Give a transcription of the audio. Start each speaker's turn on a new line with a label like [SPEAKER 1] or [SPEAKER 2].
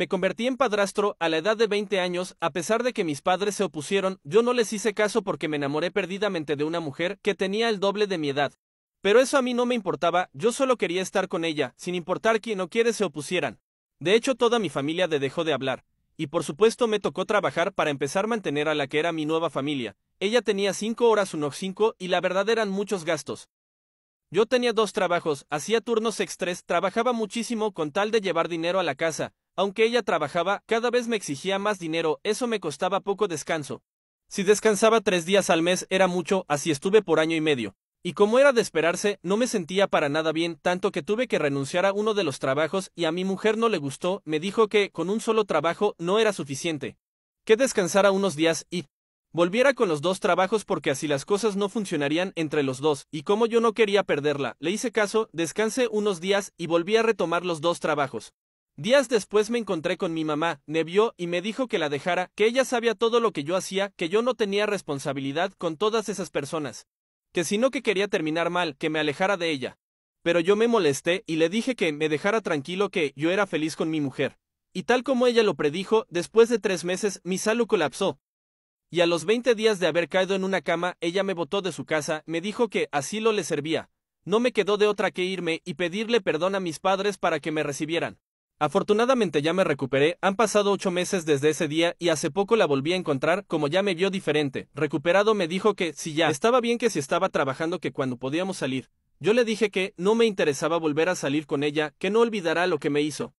[SPEAKER 1] Me convertí en padrastro a la edad de 20 años, a pesar de que mis padres se opusieron, yo no les hice caso porque me enamoré perdidamente de una mujer que tenía el doble de mi edad. Pero eso a mí no me importaba, yo solo quería estar con ella, sin importar quién o quiénes se opusieran. De hecho, toda mi familia de dejó de hablar. Y por supuesto me tocó trabajar para empezar a mantener a la que era mi nueva familia. Ella tenía cinco horas uno cinco y la verdad eran muchos gastos. Yo tenía dos trabajos, hacía turnos extras, trabajaba muchísimo con tal de llevar dinero a la casa, aunque ella trabajaba, cada vez me exigía más dinero, eso me costaba poco descanso. Si descansaba tres días al mes era mucho, así estuve por año y medio. Y como era de esperarse, no me sentía para nada bien, tanto que tuve que renunciar a uno de los trabajos y a mi mujer no le gustó, me dijo que con un solo trabajo no era suficiente. Que descansara unos días y volviera con los dos trabajos porque así las cosas no funcionarían entre los dos, y como yo no quería perderla, le hice caso, descansé unos días y volví a retomar los dos trabajos. Días después me encontré con mi mamá, me y me dijo que la dejara, que ella sabía todo lo que yo hacía, que yo no tenía responsabilidad con todas esas personas. Que si no que quería terminar mal, que me alejara de ella. Pero yo me molesté y le dije que me dejara tranquilo que yo era feliz con mi mujer. Y tal como ella lo predijo, después de tres meses mi salud colapsó. Y a los 20 días de haber caído en una cama, ella me botó de su casa, me dijo que así lo le servía. No me quedó de otra que irme y pedirle perdón a mis padres para que me recibieran. Afortunadamente ya me recuperé, han pasado ocho meses desde ese día y hace poco la volví a encontrar, como ya me vio diferente. Recuperado me dijo que, si ya estaba bien que si estaba trabajando que cuando podíamos salir. Yo le dije que, no me interesaba volver a salir con ella, que no olvidará lo que me hizo.